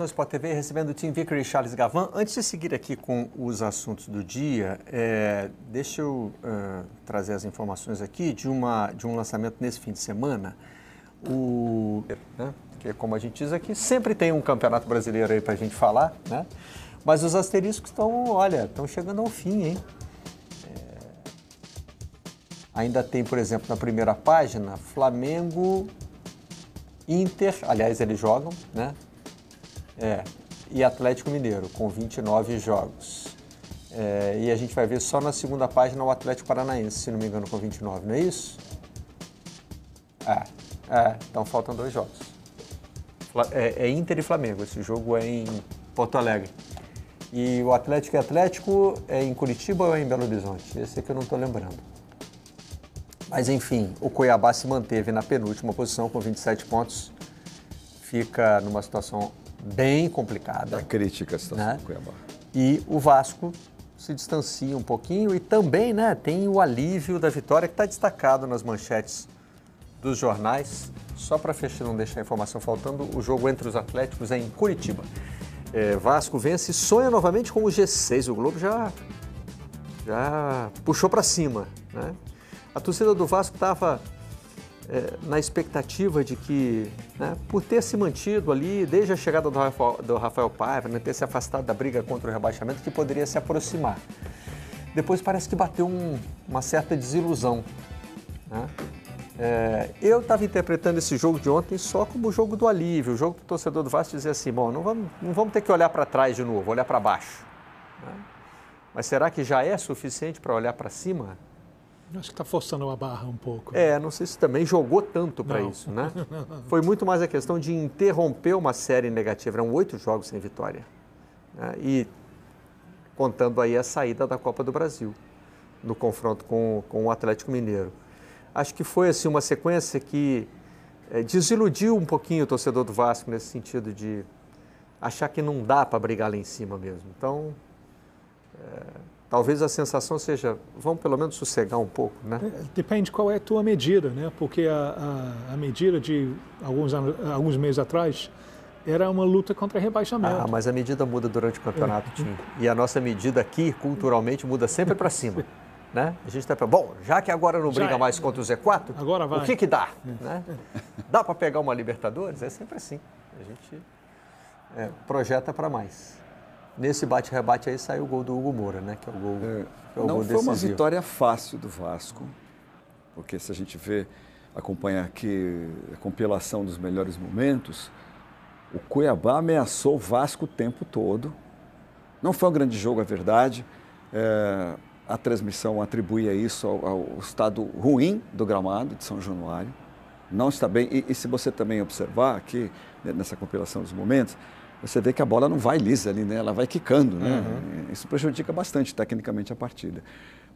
Na Sport TV, recebendo o Tim Vickery e Charles Gavan. Antes de seguir aqui com os assuntos do dia, é, deixa eu uh, trazer as informações aqui de, uma, de um lançamento nesse fim de semana. O, né, que, é como a gente diz aqui, sempre tem um campeonato brasileiro aí para a gente falar, né? Mas os asteriscos estão, olha, estão chegando ao fim, hein? É, ainda tem, por exemplo, na primeira página, Flamengo, Inter, aliás, eles jogam, né? É. E Atlético Mineiro, com 29 jogos. É, e a gente vai ver só na segunda página o Atlético Paranaense, se não me engano, com 29, não é isso? É, é então faltam dois jogos. É, é Inter e Flamengo, esse jogo é em Porto Alegre. E o Atlético e é Atlético é em Curitiba ou é em Belo Horizonte? Esse é que eu não estou lembrando. Mas enfim, o Cuiabá se manteve na penúltima posição com 27 pontos. Fica numa situação bem complicada. É crítica a situação né? do Cuiabá. E o Vasco se distancia um pouquinho e também né, tem o alívio da vitória que está destacado nas manchetes dos jornais. Só para fechar, não deixar a informação faltando, o jogo entre os Atléticos é em Curitiba. É, Vasco vence e sonha novamente com o G6. O Globo já, já puxou para cima. Né? A torcida do Vasco estava é, na expectativa de que, né, por ter se mantido ali desde a chegada do Rafael, do Rafael Paiva, né, ter se afastado da briga contra o rebaixamento, que poderia se aproximar. Depois parece que bateu um, uma certa desilusão. Né? É, eu estava interpretando esse jogo de ontem só como o jogo do alívio, o jogo do torcedor do Vasco dizia assim, bom, não vamos, não vamos ter que olhar para trás de novo, olhar para baixo. Né. Mas será que já é suficiente para olhar para cima? Acho que está forçando a barra um pouco. É, não sei se também jogou tanto para isso, né? Foi muito mais a questão de interromper uma série negativa. Eram oito jogos sem vitória. Né? E contando aí a saída da Copa do Brasil, no confronto com, com o Atlético Mineiro. Acho que foi assim uma sequência que é, desiludiu um pouquinho o torcedor do Vasco nesse sentido de achar que não dá para brigar lá em cima mesmo. Então. É talvez a sensação seja, vamos pelo menos sossegar um pouco, né? É, depende qual é a tua medida, né? Porque a, a, a medida de alguns, anos, alguns meses atrás era uma luta contra rebaixamento. Ah, mas a medida muda durante o campeonato, é. Tim. E a nossa medida aqui, culturalmente, muda sempre para cima. Né? A gente está bom, já que agora não já briga é. mais contra o Z4, agora vai. o que que dá? É. Né? É. Dá para pegar uma Libertadores? É sempre assim. A gente é, projeta para mais nesse bate-rebate aí saiu o gol do Hugo Moura, né? Que é o gol. É, é o não gol foi decisivo. uma vitória fácil do Vasco, porque se a gente vê, acompanha aqui a compilação dos melhores momentos, o Cuiabá ameaçou o Vasco o tempo todo. Não foi um grande jogo, é verdade. É, a transmissão atribuía isso ao, ao, estado ruim do gramado de São Januário. Não está bem. E, e se você também observar aqui, né, nessa compilação dos momentos, você vê que a bola não vai lisa ali, né? Ela vai quicando, né? Uhum. Isso prejudica bastante tecnicamente a partida.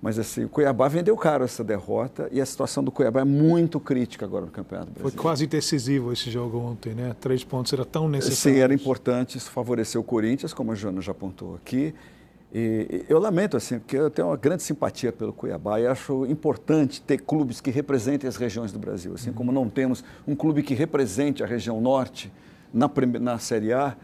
Mas assim, o Cuiabá vendeu caro essa derrota e a situação do Cuiabá é muito crítica agora no Campeonato Brasileiro. Foi quase decisivo esse jogo ontem, né? Três pontos era tão necessário. Sim, era importante, isso favoreceu o Corinthians, como a Joana já apontou aqui. E eu lamento, assim, porque eu tenho uma grande simpatia pelo Cuiabá e acho importante ter clubes que representem as regiões do Brasil. Assim uhum. como não temos um clube que represente a região norte na, na Série A,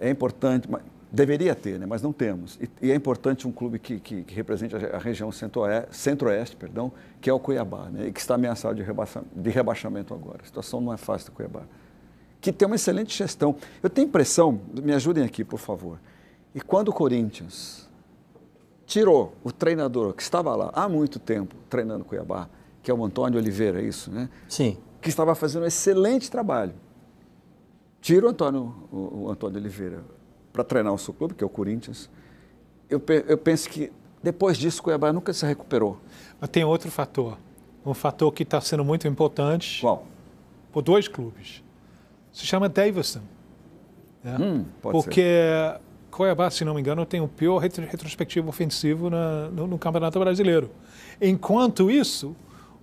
é importante, deveria ter, né? mas não temos. E, e é importante um clube que, que, que represente a, região centro-oeste, perdão, que é o Cuiabá, né? e que está ameaçado de, rebaixa, de rebaixamento agora. A situação não é fácil do Cuiabá. Que tem uma excelente gestão. Eu tenho impressão, me ajudem aqui, por favor. E quando o Corinthians tirou o treinador que estava lá há muito tempo treinando Cuiabá, que é o Antônio Oliveira, é isso, né? Sim. Que estava fazendo um excelente trabalho tira o Antônio, o, Antônio Oliveira para treinar o seu clube, que é o Corinthians, eu, eu penso que depois disso Cuiabá nunca se recuperou. Mas tem outro fator, um fator que está sendo muito importante. Qual? Por dois clubes. Se chama Davidson. Né? Hum, Porque ser. Cuiabá, se não me engano, tem o pior retrospectivo ofensivo na, no, no Campeonato Brasileiro. Enquanto isso,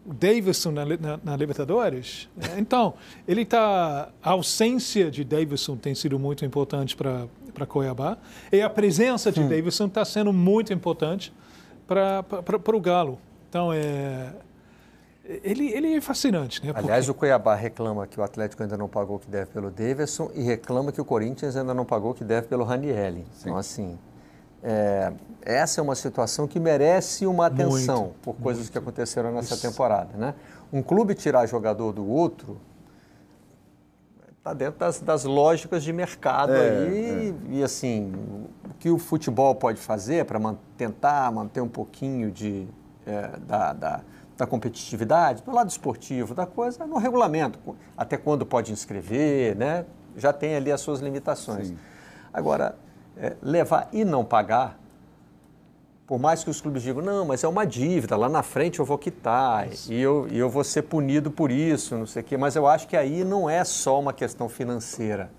Davidson na, na, na Libertadores. É, então, ele está. A ausência de Davidson tem sido muito importante para Cuiabá. E a presença de hum. Davidson está sendo muito importante para o Galo. Então, é, ele, ele é fascinante, né? Porque... Aliás, o Cuiabá reclama que o Atlético ainda não pagou o que deve pelo Davidson e reclama que o Corinthians ainda não pagou o que deve pelo Ranielli. Então, assim, é, essa é uma situação que merece uma atenção muito, por coisas muito. que aconteceram nessa Isso. temporada. Né? Um clube tirar jogador do outro está dentro das, das, lógicas de mercado é, aí. É. E, assim, o que o futebol pode fazer para man tentar manter um pouquinho de, é, da, da, da competitividade, do lado esportivo da coisa, no regulamento, até quando pode inscrever, né? já tem ali as suas limitações. Sim. Agora, é, levar e não pagar, por mais que os clubes digam, não, mas é uma dívida, lá na frente eu vou quitar e eu, e eu vou ser punido por isso, não sei o quê, mas eu acho que aí não é só uma questão financeira.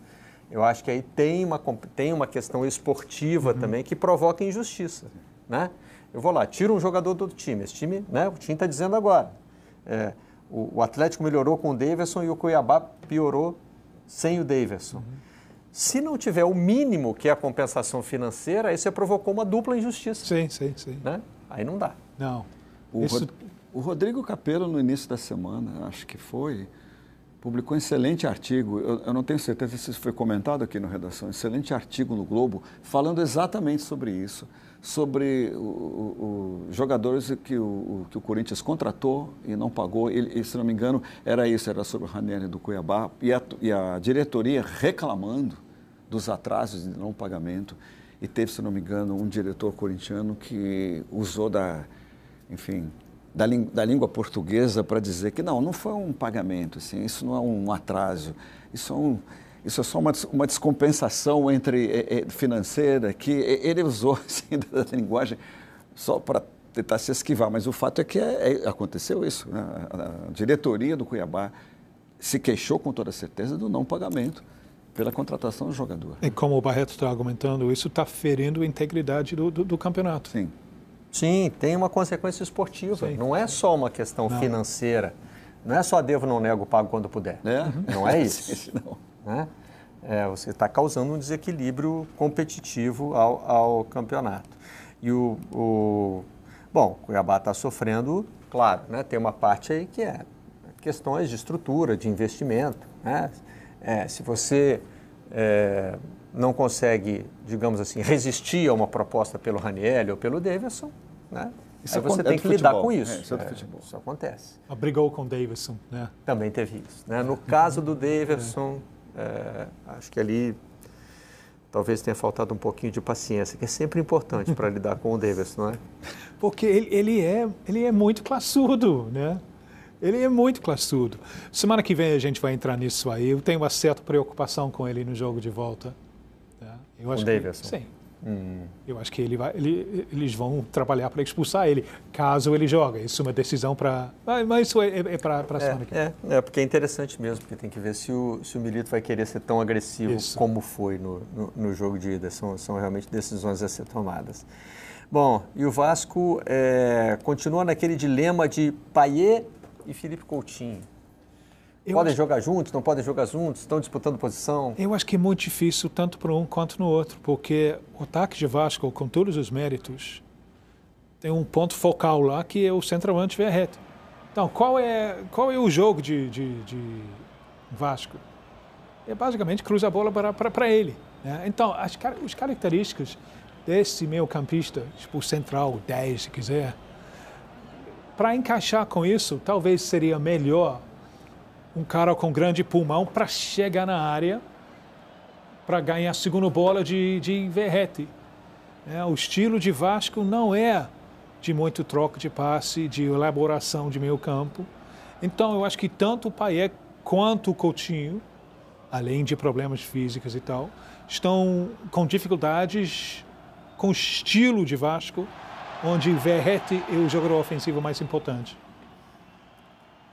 Eu acho que aí tem uma, tem uma questão esportiva uhum. também que provoca injustiça, né? Eu vou lá, tiro um jogador do time, esse time, né, o time está dizendo agora, é, o, o, Atlético melhorou com o Davidson e o Cuiabá piorou sem o Davidson. Uhum. Se não tiver o mínimo que é a compensação financeira, aí você provocou uma dupla injustiça. Sim, sim, sim. Né? Aí não dá. Não. O, Isso... Rod... o Rodrigo Capello, no início da semana, acho que foi, publicou um excelente artigo. Eu, eu, não tenho certeza se isso foi comentado aqui no Redação. Excelente artigo no Globo, falando exatamente sobre isso. Sobre os jogadores que o, que o Corinthians contratou e não pagou. E, se não me engano, era isso, era sobre o Ranieri do Cuiabá. E a, e a diretoria reclamando dos atrasos de não pagamento. E teve, se não me engano, um diretor corintiano que usou da, enfim, da, da língua portuguesa para dizer que não, não foi um pagamento, assim, isso não é um atraso, isso é um, isso é só uma, uma descompensação entre é, é, financeira que ele usou assim, da, linguagem só para tentar se esquivar, mas o fato é que é, é aconteceu isso. Né? A, a diretoria do Cuiabá se queixou com toda certeza do não pagamento pela contratação do jogador. E como o Barreto está argumentando, isso está ferindo a integridade do, do, do, campeonato. Sim. Sim, tem uma consequência esportiva. Sim. Não é só uma questão não. financeira. Não é só devo, não nego, pago quando puder. É? Não é isso. não. É? É, você está causando um desequilíbrio competitivo ao, ao campeonato. E o, o... Bom, o Cuiabá está sofrendo, claro, né? tem uma parte aí que é questões de estrutura, de investimento. Né? É, se você é, não consegue, digamos assim, resistir a uma proposta pelo Raniel ou pelo Davidson, né? Isso Aí é você tem é que lidar com isso. É, isso, é, é isso, acontece. Brigou com o Davidson, né? Também teve isso. Né? No caso do Davidson, acho que ali talvez tenha faltado um pouquinho de paciência, que é sempre importante para lidar com o Davidson, não é? Porque ele, ele, é, ele é muito classudo, né? Ele é muito classudo. Semana que vem a gente vai entrar nisso aí. Eu tenho uma certa preocupação com ele no jogo de volta. Tá? Eu acho o que, Davidson. Sim. Hum. Eu acho que ele vai, ele, eles vão trabalhar para expulsar ele, caso ele jogue. Isso é uma decisão para. Mas isso é, é para a é, semana é, que vem. É, é, porque é interessante mesmo, porque tem que ver se o, se o Milito vai querer ser tão agressivo isso. como foi no, no, no, jogo de ida. São, são realmente decisões a ser tomadas. Bom, e o Vasco é, continua naquele dilema de Paier e Felipe Coutinho? Eu podem acho... jogar juntos, não podem jogar juntos, estão disputando posição? Eu acho que é muito difícil, tanto para um quanto no outro, porque o ataque de Vasco, com todos os méritos, tem um ponto focal lá que é o centroavante ver reto. Então, qual é, qual é o jogo de, de, de Vasco? É basicamente cruza a bola para ele. Né? Então, as, as características desse meio campista, tipo central, 10 se quiser, para encaixar com isso, talvez seria melhor um cara com grande pulmão para chegar na área para ganhar a segunda bola de, de Verrete. É, o estilo de Vasco não é de muito troca de passe, de elaboração de meio campo. Então, eu acho que tanto o Paier quanto o Coutinho, além de problemas físicos e tal, estão com dificuldades com o estilo de Vasco onde Verrete é o jogador ofensivo mais importante?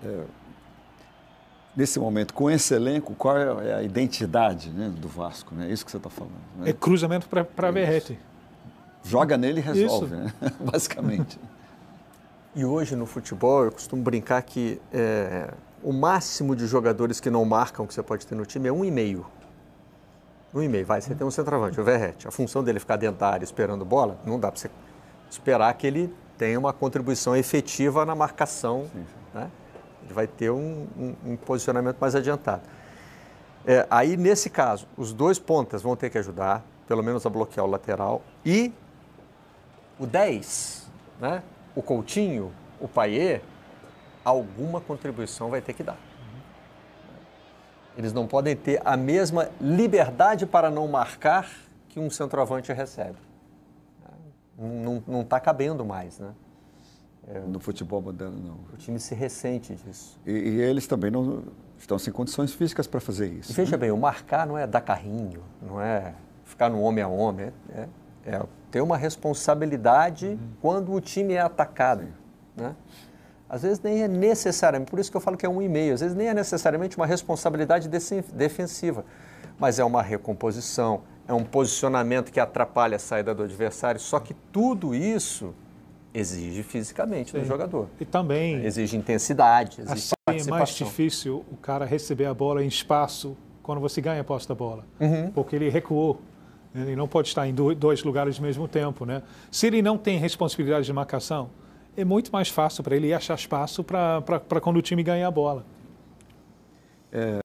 É, nesse momento, com esse elenco, qual é a identidade né, do Vasco? Né? É isso que você está falando. Né? É cruzamento para é Verrete. Joga nele e resolve, né? basicamente. E hoje no futebol, eu costumo brincar que é, o máximo de jogadores que não marcam que você pode ter no time é um e meio. Um e meio, vai, você tem um centroavante, o Verrete. A função dele é ficar dentro da área esperando bola, não dá para você esperar que ele tenha uma contribuição efetiva na marcação. Sim, sim. Né? Ele vai ter um, um, um posicionamento mais adiantado. É, aí, nesse caso, os dois pontas vão ter que ajudar, pelo menos a bloquear o lateral. E o 10, né? o Coutinho, o Paier, alguma contribuição vai ter que dar. Eles não podem ter a mesma liberdade para não marcar que um centroavante recebe não, está cabendo mais, né? É, no futebol moderno, não. O time se ressente disso. E, e eles também não estão sem condições físicas para fazer isso. E veja né? bem, o marcar não é dar carrinho, não é ficar no homem a homem, é, é, ter uma responsabilidade uhum. quando o time é atacado, né? Às vezes nem é necessariamente, por isso que eu falo que é um e-mail, às vezes nem é necessariamente uma responsabilidade defensiva, mas é uma recomposição, é um posicionamento que atrapalha a saída do adversário. Só que tudo isso exige fisicamente Sim. do jogador. E também. Exige intensidade, exige assim participação. é mais difícil o cara receber a bola em espaço quando você ganha a posse da bola, uhum. porque ele recuou. Ele né, não pode estar em dois lugares ao mesmo tempo, né? Se ele não tem responsabilidade de marcação, é muito mais fácil para ele achar espaço para quando o time ganhar a bola. É...